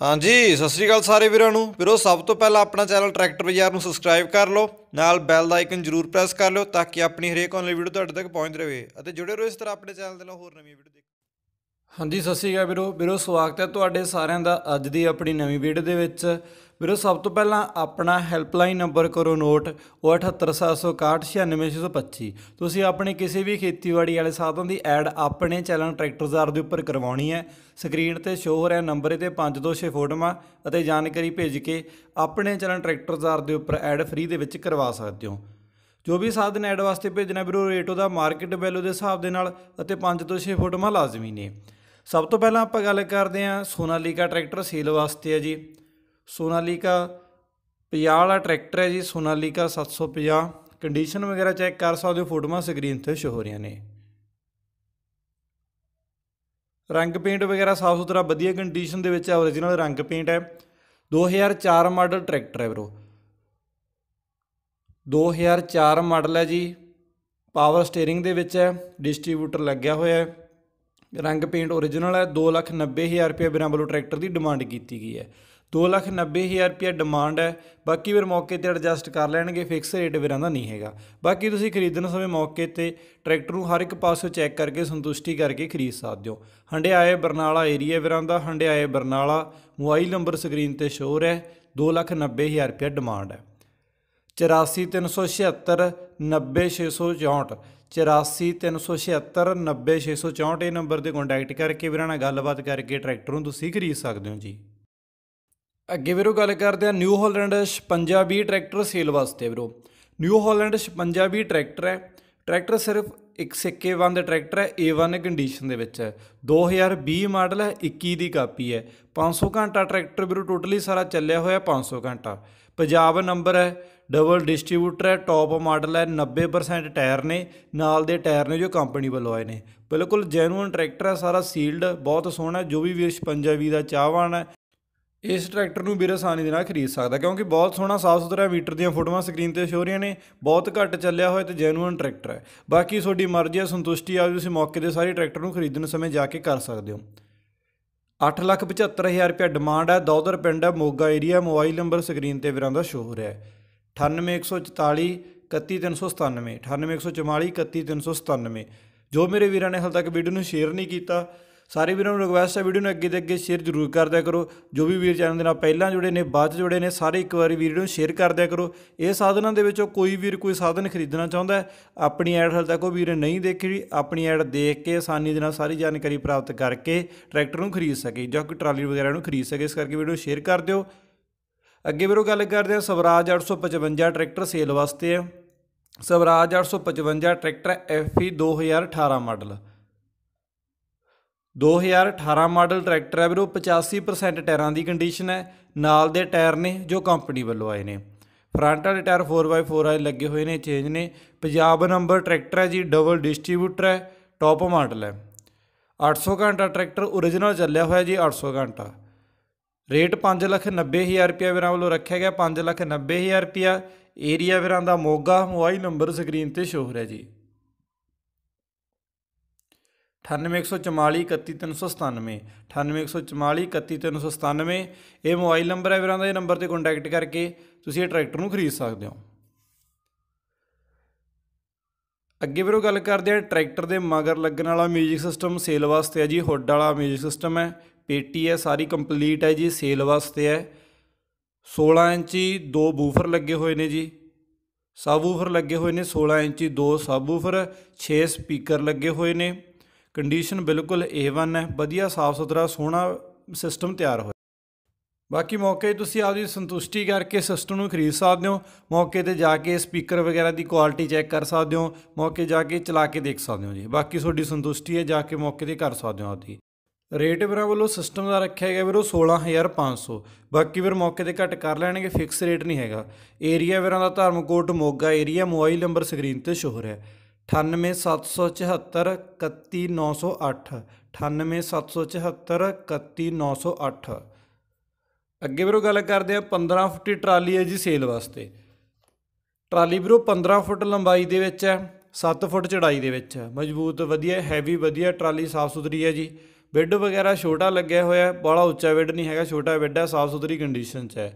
ਹਾਂਜੀ ਸਤਿ ਸ੍ਰੀ ਅਕਾਲ ਸਾਰੇ ਵੀਰਾਂ ਨੂੰ ਵੀਰੋ ਸਭ ਤੋਂ ਪਹਿਲਾਂ ਆਪਣਾ ਚੈਨਲ ਟਰੈਕਟਰ ਬਾਜ਼ਾਰ ਨੂੰ ਸਬਸਕ੍ਰਾਈਬ ਕਰ ਲਓ ਨਾਲ ਬੈਲ ਦਾ ਆਈਕਨ ਜ਼ਰੂਰ ਪ੍ਰੈਸ ਕਰ ਲਓ ਤਾਂ ਕਿ ਆਪਣੀ ਹਰੇਕ ਆਨਲਾਈਨ ਵੀਡੀਓ ਤੁਹਾਡੇ ਤੱਕ ਪਹੁੰਚ ਰਵੇ ਅਤੇ ਜੁੜੇ ਰਹੋ ਇਸ ਤਰ੍ਹਾਂ ਆਪਣੇ ਚੈਨਲ ਦੇ ਨਾਲ ਹੋਰ ਨਵੀਆਂ ਵੀਡੀਓ ਦੇਖ ਹਾਂਜੀ ਸਤਿ ਸ੍ਰੀ ਅਕਾਲ ਵੀਰੋ ਵੀਰੋ ਸਵਾਗਤ ਹੈ ਤੁਹਾਡੇ ਸਾਰਿਆਂ ਦਾ ਅੱਜ ਦੀ ਆਪਣੀ ਨਵੀਂ ਵੀਡੀਓ ਦੇ ਵਿੱਚ ਵੀਰੋ ਸਭ ਤੋਂ ਪਹਿਲਾਂ ਆਪਣਾ ਹੈਲਪਲਾਈਨ ਨੰਬਰ ਕਰੋ ਨੋਟ 07876196625 ਤੁਸੀਂ ਆਪਣੇ ਕਿਸੇ ਵੀ ਖੇਤੀਬਾੜੀ ਵਾਲੇ ਸਾਧਨ ਦੀ ਐਡ ਆਪਣੇ ਚੈਨਲ ਜ਼ਾਰ ਦੇ ਉੱਪਰ ਕਰਵਾਉਣੀ ਹੈ ਸਕਰੀਨ ਤੇ ਸ਼ੋ ਹੋ ਰਿਹਾ ਨੰਬਰ ਤੇ 5 ਤੋਂ 6 ਫੋਟੋਆਂ ਅਤੇ ਜਾਣਕਾਰੀ ਭੇਜ ਕੇ ਆਪਣੇ ਚੈਨਲ ਜ਼ਾਰ ਦੇ ਉੱਪਰ ਐਡ ਫ੍ਰੀ ਦੇ ਵਿੱਚ ਕਰਵਾ ਸਕਦੇ ਹੋ ਜੋ ਵੀ ਸਾਧਨ ਐਡ ਵਾਸਤੇ ਭੇਜਣਾ ਵੀਰੋ ਰੇਟ ਉਹਦਾ ਮਾਰਕੀਟ ਵੈਲਿਊ ਦੇ ਹਿਸਾਬ ਦੇ ਨਾਲ ਅਤੇ 5 ਤੋਂ 6 ਫੋਟੋਆਂ ਲਾਜ਼ਮੀ ਨੇ ਸਭ ਤੋਂ ਪਹਿਲਾਂ ਆਪਾਂ ਗੱਲ ਕਰਦੇ ਹਾਂ ਸੋਨਾਲੀਕਾ ਟਰੈਕਟਰ ਸੇਲ ਵਾਸਤੇ ਹੈ ਜੀ ਸੋਨਾਲੀਕਾ 50 ਵਾਲਾ ਟਰੈਕਟਰ ਹੈ ਜੀ ਸੋਨਾਲੀਕਾ 750 ਕੰਡੀਸ਼ਨ ਵਗੈਰਾ ਚੈੱਕ ਕਰ ਸਕਦੇ ਹੋ ਫੋਟੋਆਂ ਸਕਰੀਨ ਤੇ ਸ਼ੋ ਹੋ ਰਹੀਆਂ ਨੇ ਰੰਗ ਪੇਂਟ ਵਗੈਰਾ ਸਾਫ ਸੁਥਰਾ ਵਧੀਆ ਕੰਡੀਸ਼ਨ ਦੇ ਵਿੱਚ origignal ਰੰਗ ਪੇਂਟ ਹੈ 2004 ਮਾਡਲ ਟਰੈਕਟਰ ਹੈ ਬ్రో 2004 ਮਾਡਲ ਹੈ ਜੀ ਪਾਵਰ ਸਟੀering ਦੇ ਵਿੱਚ ਹੈ ਡਿਸਟ੍ਰੀਬਿਊਟਰ ਲੱਗਿਆ ਹੋਇਆ ਹੈ ਰੰਗ ਪੇਂਟ origignal ਹੈ 290000 ਰੁਪਏ ਬਿਨਾਂ ਵੱਲੋਂ ਟਰੈਕਟਰ ਦੀ ਡਿਮਾਂਡ ਕੀਤੀ ਗਈ ਹੈ 2 ਲੱਖ 90 ਹਜ਼ਾਰ ਰੁਪਏ ਡਿਮਾਂਡ ਹੈ ਬਾਕੀ ਫਿਰ ਮੌਕੇ ਤੇ ਐਡਜਸਟ ਕਰ ਲੈਣਗੇ ਫਿਕਸ ਰੇਟ ਵੀਰਾਂ ਦਾ ਨਹੀਂ ਹੈਗਾ ਬਾਕੀ ਤੁਸੀਂ ਖਰੀਦਣ ਸਮੇਂ ਮੌਕੇ ਤੇ ਟਰੈਕਟਰ ਨੂੰ ਹਰ ਇੱਕ ਪਾਸੋਂ ਚੈੱਕ ਕਰਕੇ ਸੰਤੁਸ਼ਟੀ ਕਰਕੇ ਖਰੀਦ ਸਕਦੇ ਹੋ ਹੰਡਿਆਏ ਬਰਨਾਲਾ ਏਰੀਆ ਵੀਰਾਂ ਦਾ Handiaya Barnala mobile number screen ਤੇ ਸ਼ੋਰ ਹੈ 2 ਲੱਖ 90 ਹਜ਼ਾਰ ਰੁਪਏ ਡਿਮਾਂਡ ਹੈ 8437690664 8437690664 ਇਹ ਨੰਬਰ ਤੇ ਕੰਟੈਕਟ ਕਰਕੇ ਵੀਰਾਂ ਨਾਲ ਗੱਲਬਾਤ ਕਰਕੇ ਟਰੈਕਟਰ ਨੂੰ ਤੁਸੀਂ ਖਰੀਦ ਸਕਦੇ ਹੋ ਜੀ ਅੱਗੇ ਵੀਰੋ ਗੱਲ ਕਰਦੇ ਆ ਨਿਊ ਹਾਲੈਂਡ 56 ਟਰੈਕਟਰ ਸੇਲ ਵਾਸਤੇ ਵੀਰੋ ਨਿਊ ਹਾਲੈਂਡ 56 ਟਰੈਕਟਰ ਹੈ ਟਰੈਕਟਰ ਸਿਰਫ ਇੱਕ ਸਿੱਕੇ ਵੰਦ ਟਰੈਕਟਰ ਹੈ A1 ਕੰਡੀਸ਼ਨ ਦੇ ਵਿੱਚ ਹੈ 2020 ਮਾਡਲ ਹੈ 21 ਦੀ ਕਾਪੀ ਹੈ 500 ਘੰਟਾ ਟਰੈਕਟਰ ਵੀਰੋ ਟੋਟਲੀ ਸਾਰਾ ਚੱਲਿਆ ਹੋਇਆ 500 ਘੰਟਾ ਪੰਜਾਬ ਨੰਬਰ ਹੈ ਡਬਲ ਡਿਸਟ੍ਰੀਬਿਊਟਰ ਹੈ ਟੌਪ ਮਾਡਲ ਹੈ 90% ਟਾਇਰ ਨੇ ਨਾਲ ਦੇ ਟਾਇਰ ਨੇ ਜੋ ਕੰਪਨੀ ਵੱਲੋਂ ਆਏ ਨੇ ਬਿਲਕੁਲ ਜੈਨੂਇਨ ਟਰੈਕਟਰ ਹੈ ਸਾਰਾ ਸੀਲਡ ਬਹੁਤ ਸੋਹਣਾ ਜੋ ਵੀ ਵੀਰ 56 ਦਾ ਚਾਹਵਾਨ ਹੈ ਇਸ ਟਰੈਕਟਰ ਨੂੰ ਵੀਰ ਆਸਾਨੀ ਦੇ ਨਾਲ ਖਰੀਦ ਸਕਦਾ ਕਿਉਂਕਿ ਬਹੁਤ ਸੋਹਣਾ ਸਾਫ ਸੁਥਰਾ ਮੀਟਰ ਦੀਆਂ ਫੋਟੋਆਂ ਸਕਰੀਨ ਤੇ ਸ਼ੋ ਰਹੀਆਂ ਨੇ ਬਹੁਤ ਘੱਟ ਚੱਲਿਆ ਹੋਇਆ ਤੇ ਜੈਨੂਇਨ ਟਰੈਕਟਰ ਹੈ ਬਾਕੀ ਤੁਹਾਡੀ ਮਰਜ਼ੀ ਹੈ ਸੰਤੁਸ਼ਟੀ ਆ ਤੁਸੀਂ ਮੌਕੇ ਦੇ ਸਾਰੇ ਟਰੈਕਟਰ ਨੂੰ ਖਰੀਦਣ ਸਮੇਂ ਜਾ ਕੇ ਕਰ ਸਕਦੇ ਹੋ 875000 ਰੁਪਏ ਡਿਮਾਂਡ ਹੈ ਦੌਦਰ ਪਿੰਡ ਹੈ Moga area mobile number screen ਤੇ ਵੀਰਾਂ ਦਾ ਸ਼ੋ ਹੋ ਰਿਹਾ ਹੈ 98144 31397 98144 31397 ਜੋ ਮੇਰੇ ਵੀਰਾਂ ਨੇ ਹਾਲ ਤੱਕ ਵੀਡੀਓ ਨੂੰ ਸ਼ੇਅਰ ਨਹੀਂ ਕੀਤਾ ਸਾਰੇ ਵੀਰਾਂ ਨੂੰ ਰਿਕਵੈਸਟ ਹੈ ਵੀਡੀਓ ਨੂੰ ਅੱਗੇ ਤੇ ਅੱਗੇ ਸ਼ੇਅਰ ਜ਼ਰੂਰ ਕਰਦਿਆ ਕਰੋ ਜੋ ਵੀ ਵੀਰ ਚੈਨਲ ਦੇ ਨਾਲ ਪਹਿਲਾਂ ਜੁੜੇ ਨੇ ਬਾਅਦ ਚ ਜੁੜੇ ਨੇ ਸਾਰੇ ਇੱਕ ਵਾਰੀ ਵੀਡੀਓ ਨੂੰ ਸ਼ੇਅਰ ਕਰਦਿਆ ਕਰੋ ਇਹ ਸਾਧਨਾਂ ਦੇ ਵਿੱਚੋਂ ਕੋਈ ਵੀਰ ਕੋਈ ਸਾਧਨ ਖਰੀਦਣਾ ਚਾਹੁੰਦਾ ਹੈ ਆਪਣੀ ਐਡ ਹਾਲ ਤੱਕ ਉਹ ਵੀਰ ਨਹੀਂ ਦੇਖੀ ਆਪਣੀ ਐਡ ਦੇਖ ਕੇ ਆਸਾਨੀ ਦੇ ਨਾਲ ਸਾਰੀ ਜਾਣਕਾਰੀ ਪ੍ਰਾਪਤ ਕਰਕੇ ਟਰੈਕਟਰ ਨੂੰ ਖਰੀਦ ਸਕੇ ਜਾਂ ਕੋਈ ਟਰਾਲੀ ਵਗੈਰਾ ਨੂੰ ਖਰੀਦ ਸਕੇ ਇਸ ਕਰਕੇ ਵੀਡੀਓ ਸ਼ੇਅਰ ਕਰ ਦਿਓ ਅੱਗੇ ਵੀਰੋ ਗੱਲ ਕਰਦੇ ਹਾਂ ਸਵਰਾਜ 855 ਟਰੈਕਟਰ ਸੇਲ ਵਾਸਤੇ ਹੈ Swaraj 855 tractor FE 2018 model 2018 model tractor ਹੈ ਵੀਰੋ 85% ਟਾਇਰਾਂ ਦੀ ਕੰਡੀਸ਼ਨ ਹੈ ਨਾਲ ਦੇ ਟਾਇਰ ਨੇ ਜੋ ਕੰਪਨੀ ਵੱਲੋਂ ਆਏ ਨੇ ਫਰੰਟ ਵਾਲੇ ਟਾਇਰ 4x4 ਆਏ ਲੱਗੇ ਹੋਏ ਨੇ ਚੇਂਜ ਨੇ ਪੰਜਾਬ ਨੰਬਰ ਟਰੈਕਟਰ ਹੈ ਜੀ ਡਬਲ ਡਿਸਟ੍ਰੀਬਿਊਟਰ ਹੈ ਟੌਪ ਮਾਡਲ ਹੈ 800 ਘੰਟਾ ਟਰੈਕਟਰ origignal ਚੱਲਿਆ ਹੋਇਆ ਜੀ 800 ਘੰਟਾ ਰੇਟ 590000 ਰੁਪਿਆ ਵੀਰਾਂ ਵੱਲੋਂ ਰੱਖਿਆ ਗਿਆ 590000 ਰੁਪਿਆ ਏਰੀਆ ਵੀਰਾਂ ਦਾ ਮੋਗਾ ਮੋਬਾਈਲ ਨੰਬਰ ਸਕਰੀਨ ਤੇ ਸ਼ੋ ਹੋ ਰਿਹਾ ਜੀ 9814431397 9814431397 ਇਹ ਮੋਬਾਈਲ ਨੰਬਰ ਹੈ ਵੀਰਾਂ ਦਾ ਇਹ ਨੰਬਰ ਤੇ ਕੰਟੈਕਟ ਕਰਕੇ ਤੁਸੀਂ ਇਹ ਟਰੈਕਟਰ ਨੂੰ ਖਰੀਦ ਸਕਦੇ ਹੋ ਅੱਗੇ ਵੀਰੋ ਗੱਲ ਕਰਦੇ ਆ ਟਰੈਕਟਰ ਦੇ ਮਗਰ ਲੱਗਣ ਵਾਲਾ 뮤직 ਸਿਸਟਮ ਸੇਲ ਵਾਸਤੇ ਹੈ ਜੀ ਹੁੱਡ ਵਾਲਾ 뮤직 ਸਿਸਟਮ ਹੈ ਪੇਟੀ ਹੈ ਸਾਰੀ ਕੰਪਲੀਟ ਹੈ ਜੀ ਸੇਲ ਵਾਸਤੇ ਹੈ 16 ਇੰਚੀ ਦੋ ਬੂਫਰ ਲੱਗੇ ਹੋਏ ਨੇ ਜੀ ਬੂਫਰ ਲੱਗੇ ਹੋਏ ਨੇ 16 ਇੰਚੀ ਦੋ ਬੂਫਰ 6 ਸਪੀਕਰ ਲੱਗੇ ਹੋਏ ਨੇ ਕੰਡੀਸ਼ਨ ਬਿਲਕੁਲ A1 ਹੈ ਵਧੀਆ ਸਾਫ ਸੁਥਰਾ ਸੋਹਣਾ ਸਿਸਟਮ ਤਿਆਰ ਹੋਇਆ ਬਾਕੀ ਮੌਕੇ ਤੁਸੀਂ ਆਪਦੀ ਸੰਤੁਸ਼ਟੀ ਕਰਕੇ ਸਿਸਟਮ ਨੂੰ ਖਰੀਦ ਸਕਦੇ ਹੋ ਮੌਕੇ ਤੇ ਜਾ ਕੇ ਸਪੀਕਰ ਵਗੈਰਾ ਦੀ ਕੁਆਲਿਟੀ ਚੈੱਕ ਕਰ ਸਕਦੇ ਹੋ ਮੌਕੇ ਜਾ ਕੇ ਚਲਾ ਕੇ ਦੇਖ ਸਕਦੇ ਹੋ ਜੀ ਬਾਕੀ ਤੁਹਾਡੀ ਸੰਤੁਸ਼ਟੀ ਹੈ ਜਾ ਕੇ ਮੌਕੇ ਤੇ ਕਰ ਸਕਦੇ ਹੋ ਆਪਦੀ ਰੇਟ ਵੀਰਾਂ ਵੱਲੋਂ ਸਿਸਟਮ ਦਾ ਰੱਖਿਆ ਗਿਆ ਵੀਰੋ 16500 ਬਾਕੀ ਵੀਰ ਮੌਕੇ ਤੇ ਘੱਟ ਕਰ ਲੈਣਗੇ ਫਿਕਸ ਰੇਟ ਨਹੀਂ ਹੈਗਾ ਏਰੀਆ ਵੀਰਾਂ ਦਾ Dharamkot Moga area mobile number screen ਤੇ ਸ਼ੋਅ ਹੋ ਰਿਹਾ ਹੈ ਅਠਾਨਵੇਂ ਸੱਤ ਅੱਗੇ ਵੀਰੋ ਗੱਲ ਕਰਦੇ ਆ 15 ਫੁੱਟ ਟਰਾਲੀ ਹੈ ਜੀ ਸੇਲ ਵਾਸਤੇ ਟਰਾਲੀ ਵੀਰੋ 15 ਫੁੱਟ ਲੰਬਾਈ ਦੇ ਵਿੱਚ ਹੈ 7 ਫੁੱਟ ਚੜਾਈ ਦੇ ਵਿੱਚ ਹੈ ਮਜ਼ਬੂਤ ਵਧੀਆ ਹੈਵੀ ਵਧੀਆ ਟਰਾਲੀ ਸਾਫ ਸੁਥਰੀ ਹੈ ਜੀ ਬੈੱਡ ਵਗੈਰਾ ਛੋਟਾ ਲੱਗਿਆ ਹੋਇਆ ਹੈ ਬੜਾ ਉੱਚਾ ਬੈੱਡ ਨਹੀਂ ਹੈਗਾ ਛੋਟਾ ਬੈੱਡ ਹੈ ਸਾਫ ਸੁਥਰੀ ਕੰਡੀਸ਼ਨ 'ਚ ਹੈ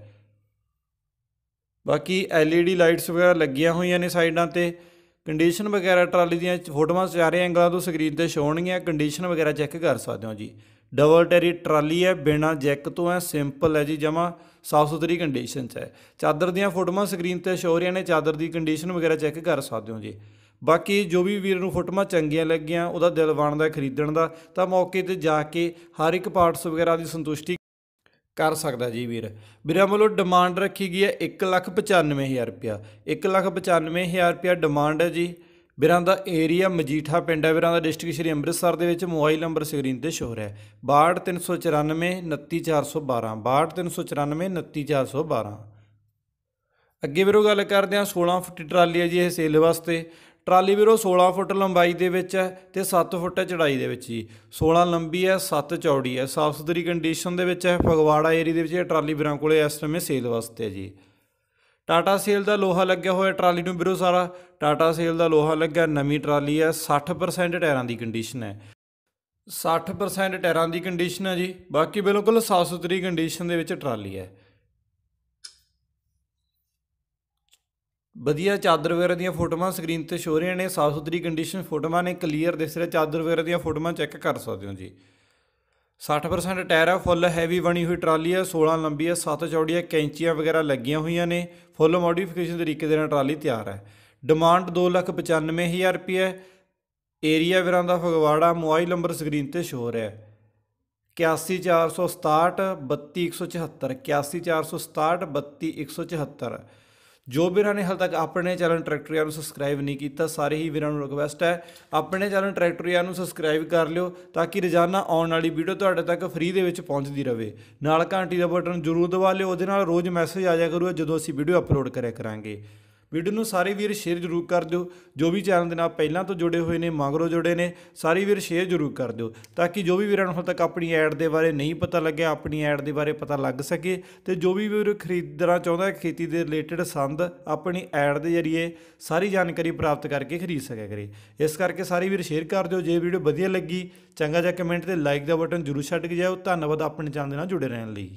ਬਾਕੀ ਐਲਈਡੀ ਲਾਈਟਸ ਵਗੈਰਾ ਲੱਗੀਆਂ ਹੋਈਆਂ ਨੇ ਸਾਈਡਾਂ ਤੇ ਕੰਡੀਸ਼ਨ ਵਗੈਰਾ ਟਰਾਲੀ ਦੀਆਂ ਫੋਟੋਆਂ ਸਾਰੇ ਐਂਗਲਾਂ ਤੋਂ ਸਕਰੀਨ ਤੇ ਸ਼ੋ ਹੋਣਗੀਆਂ ਕੰਡੀਸ਼ਨ ਵਗੈਰਾ ਚੈੱਕ ਕਰ ਸਕਦੇ ਹੋ ਜੀ ਡਬਲ ਟੈਰੀ ਟਰਾਲੀ ਹੈ ਬਿਨਾ ਜੈਕ ਤੋਂ ਹੈ ਸਿੰਪਲ ਹੈ ਜੀ ਜਮਾ ਸਾਫ ਸੁਥਰੀ ਕੰਡੀਸ਼ਨ 'ਚ ਹੈ ਚਾਦਰ ਦੀਆਂ ਫੋਟੋਆਂ ਸਕਰੀਨ ਤੇ ਸ਼ੋ ਰਹੀਆਂ ਨੇ ਚਾਦਰ ਦੀ ਕੰਡੀਸ਼ਨ ਵਗੈਰਾ ਚੈੱਕ ਕਰ ਸਕਦੇ ਹੋ ਜੀ ਬਾਕੀ ਜੋ ਵੀ ਵੀਰ ਨੂੰ ਫੋਟੋਆਂ ਚੰਗੀਆਂ ਲੱਗੀਆਂ ਉਹਦਾ ਦਿਲ ਬਣਦਾ ਖਰੀਦਣ ਦਾ ਤਾਂ ਮੌਕੇ ਤੇ ਜਾ ਕੇ ਹਰ ਇੱਕ ਪਾਰਟਸ ਵਗੈਰਾ ਦੀ ਸੰਤੁਸ਼ਟੀ ਕਰ ਸਕਦਾ ਜੀ ਵੀਰ ਵੀਰਾਂ ਵੱਲੋਂ ਡਿਮਾਂਡ ਰੱਖੀ ਗਈ ਹੈ 195000 ਰੁਪਿਆ 195000 ਰੁਪਿਆ ਡਿਮਾਂਡ ਹੈ ਜੀ ਵੀਰਾਂ ਦਾ ਏਰੀਆ ਮਜੀਠਾ ਪਿੰਡ ਹੈ ਵੀਰਾਂ ਦਾ ਡਿਸਟ੍ਰਿਕਟ ਸ਼੍ਰੀ ਅੰਮ੍ਰਿਤਸਰ ਦੇ ਵਿੱਚ ਮੋਬਾਈਲ ਨੰਬਰ ਸਕਰੀਨ ਤੇ ਸ਼ੋਅ ਰਿਹਾ 6234929412 6234929412 ਅੱਗੇ ਵੀਰੋ ਗੱਲ ਕਰਦੇ ਆ 16 ਫੁੱਟ ਟਰਾਲੀ ਹੈ ਜੀ ਇਹ ਸੇਲ ਵਾਸਤੇ ਟਰਾਲੀ ਵੀਰੋ 16 ਫੁੱਟ ਲੰਬਾਈ ਦੇ ਵਿੱਚ ਹੈ ਤੇ 7 ਫੁੱਟ ਚੜਾਈ ਦੇ ਵਿੱਚ ਜੀ 16 ਲੰਬੀ ਹੈ 7 ਚੌੜੀ ਹੈ ਸਾਫ ਸੁਥਰੀ ਕੰਡੀਸ਼ਨ ਦੇ ਵਿੱਚ ਹੈ ਫਗਵਾੜਾ ਏਰੀਆ ਦੇ ਵਿੱਚ ਇਹ ਟਰਾਲੀ ਵੀਰਾਂ ਕੋਲੇ ਇਸ ਸਮੇਂ ਸੇਲ ਵਾਸਤੇ ਹੈ ਜੀ ਟਾਟਾ ਸੇਲ ਦਾ ਲੋਹਾ ਲੱਗਿਆ ਹੋਇਆ ਟਰਾਲੀ ਨੂੰ ਵੀਰੋ ਸਾਰਾ ਟਾਟਾ ਸੇਲ ਦਾ ਲੋਹਾ ਲੱਗਿਆ ਨਵੀਂ ਟਰਾਲੀ ਹੈ 60% ਟਾਇਰਾਂ ਦੀ ਕੰਡੀਸ਼ਨ ਹੈ 60% ਟਾਇਰਾਂ ਦੀ ਕੰਡੀਸ਼ਨ ਹੈ ਜੀ ਬਾਕੀ ਬਿਲਕੁਲ ਸਾਫ ਸੁਥਰੀ ਕੰਡੀਸ਼ਨ ਦੇ ਵਿੱਚ ਟਰਾਲੀ ਹੈ ਵਧੀਆ ਚਾਦਰ ਵਗੈਰਾ ਦੀਆਂ ਫੋਟੋਆਂ ਸਕਰੀਨ ਤੇ ਸ਼ੋ ਰਹੀਆਂ ਨੇ ਸਾਫ ਸੁਥਰੀ ਕੰਡੀਸ਼ਨ ਫੋਟੋਆਂ ਨੇ ਕਲੀਅਰ ਦਿਸ ਰਿਹਾ ਚਾਦਰ ਵਗੈਰਾ ਦੀਆਂ ਫੋਟੋਆਂ ਚੈੱਕ ਕਰ ਸਕਦੇ ਹੋ ਜੀ 60% ਟਾਇਰ ਆ ਫੁੱਲ ਹੈਵੀ ਬਣੀ ਹੋਈ ਟਰਾਲੀ ਆ 16 ਲੰਬੀ ਆ 7 ਚੌੜੀ ਆ ਕੈਂਚੀਆਂ ਵਗੈਰਾ ਲੱਗੀਆਂ ਹੋਈਆਂ ਨੇ ਫੁੱਲ ਮੋਡੀਫਿਕੇਸ਼ਨ ਤਰੀਕੇ ਦੇ ਨਾਲ ਟਰਾਲੀ ਤਿਆਰ ਹੈ ਡਿਮਾਂਡ 295000 ਰੁਪਏ ਏਰੀਆ ਵੀਰਾਂ ਦਾ ਫਗਵਾੜਾ ਮੋਬਾਈਲ ਨੰਬਰ ਸਕਰੀਨ ਤੇ ਸ਼ੋ ਰਿਹਾ 8147 32174 8147 32174 ਜੋ ਵੀਰਾਂ ਨੇ ਹਾਲ ਤੱਕ ਆਪਣੇ ਚੈਨਲ ਟਰੈਕਟਰੀਆ ਨੂੰ ਸਬਸਕ੍ਰਾਈਬ ਨਹੀਂ ਕੀਤਾ ਸਾਰੇ ਹੀ ਵੀਰਾਂ ਨੂੰ ਰਿਕਵੈਸਟ ਹੈ ਆਪਣੇ ਚੈਨਲ ਟਰੈਕਟਰੀਆ ਨੂੰ ਸਬਸਕ੍ਰਾਈਬ ਕਰ ਲਿਓ ਤਾਂ ਕਿ ਰੋਜ਼ਾਨਾ ਆਉਣ ਵਾਲੀ ਵੀਡੀਓ ਤੁਹਾਡੇ ਤੱਕ ਫ੍ਰੀ ਦੇ ਵਿੱਚ ਪਹੁੰਚਦੀ ਰਹੇ ਨਾਲ ਘੰਟੀ ਦਾ ਬਟਨ ਜ਼ਰੂਰ ਦਬਾ ਲਿਓ ਉਹਦੇ ਨਾਲ ਰੋਜ਼ ਮੈਸੇਜ ਆ ਜਾਇਆ ਕਰੂਗਾ ਜਦੋਂ ਅਸੀਂ ਵੀਡੀਓ ਅਪਲੋਡ ਕਰਿਆ ਕਰਾਂਗੇ ਵੀਡੀਓ ਨੂੰ ਸਾਰੇ ਵੀਰ ਸ਼ੇਅਰ ਜ਼ਰੂਰ ਕਰ ਦਿਓ ਜੋ ਵੀ ਚੈਨਲ ਦੇ ਨਾਲ ਪਹਿਲਾਂ ਤੋਂ ਜੁੜੇ ਹੋਏ ਨੇ ਮਾਗਰੋ ਜੁੜੇ ਨੇ ਸਾਰੇ ਵੀਰ ਸ਼ੇਅਰ ਜ਼ਰੂਰ ਕਰ ਦਿਓ ਤਾਂ ਕਿ ਜੋ ਵੀ ਵੀਰਾਂ ਨੂੰ ਹੁਣ ਤੱਕ ਆਪਣੀ ਐਡ ਦੇ ਬਾਰੇ ਨਹੀਂ ਪਤਾ ਲੱਗਿਆ ਆਪਣੀ ਐਡ ਦੇ ਬਾਰੇ ਪਤਾ ਲੱਗ ਸਕੇ ਤੇ ਜੋ ਵੀ ਵੀਰ ਖਰੀਦਣਾ ਚਾਹੁੰਦਾ ਹੈ ਖੇਤੀ ਦੇ ਰਿਲੇਟਡ ਸੰਦ ਆਪਣੀ ਐਡ ਦੇ ਜ਼ਰੀਏ ਸਾਰੀ ਜਾਣਕਾਰੀ ਪ੍ਰਾਪਤ ਕਰਕੇ ਖਰੀਦ ਸਕਿਆ ਕਰੇ ਇਸ ਕਰਕੇ ਸਾਰੇ ਵੀਰ ਸ਼ੇਅਰ ਕਰ ਦਿਓ ਜੇ ਵੀਡੀਓ ਵਧੀਆ ਲੱਗੀ ਚੰਗਾ ਜਿਹਾ ਕਮੈਂਟ ਤੇ ਲਾਈਕ ਦਾ ਬਟਨ ਜ਼ਰੂਰ ਛੱਡ ਕੇ ਜਾਓ ਧੰਨਵਾਦ ਆਪਣੇ ਚੈਨਲ ਦੇ ਨਾਲ ਜੁੜੇ ਰਹਿਣ ਲਈ